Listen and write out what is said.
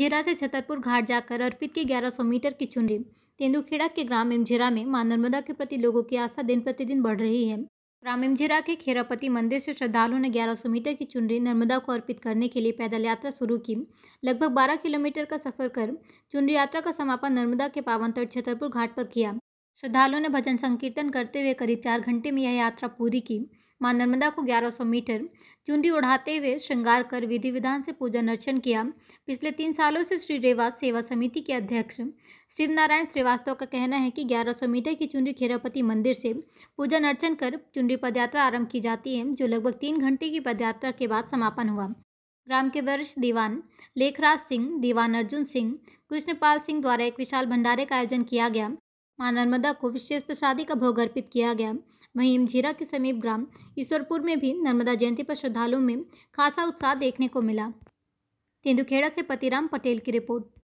इमझेरा से छतरपुर घाट जाकर अर्पित की 1100 मीटर की चुनरी तेंदुखेड़ा के ग्राम एमझेरा में मां नर्मदा के प्रति लोगों की आस्था दिन प्रतिदिन बढ़ रही है ग्राम एमझेरा के खेरापति मंदिर से श्रद्धालुओं ने 1100 मीटर की चुनरी नर्मदा को अर्पित करने के लिए पैदल यात्रा शुरू की लगभग बारह किलोमीटर का सफर कर चुनरी यात्रा का समापन नर्मदा के पावन तट छतरपुर घाट पर किया श्रद्धालुओं ने भजन संकीर्तन करते हुए करीब चार घंटे में यह यात्रा पूरी की मां नर्मदा को 1100 मीटर चुनरी उड़ाते हुए श्रृंगार कर विधि विधान से पूजन अर्चन किया पिछले तीन सालों से श्री रेवास सेवा समिति के अध्यक्ष शिवनारायण श्रीवास्तव का कहना है कि 1100 मीटर की चुनरी खेरापति मंदिर से पूजन अर्चन कर चुनरी पदयात्रा आरंभ की जाती है जो लगभग तीन घंटे की पदयात्रा के बाद समापन हुआ ग्राम के वरिष्ठ दीवान लेखराज सिंह दीवान अर्जुन सिंह कृष्णपाल सिंह द्वारा एक विशाल भंडारे का आयोजन किया गया माँ नर्मदा को विशेष प्रसादी का भोग अर्पित किया गया वहीं इमझीरा के समीप ग्राम ईश्वरपुर में भी नर्मदा जयंती पर श्रद्धालुओं में खासा उत्साह देखने को मिला तेंदुखेड़ा से पतिराम पटेल की रिपोर्ट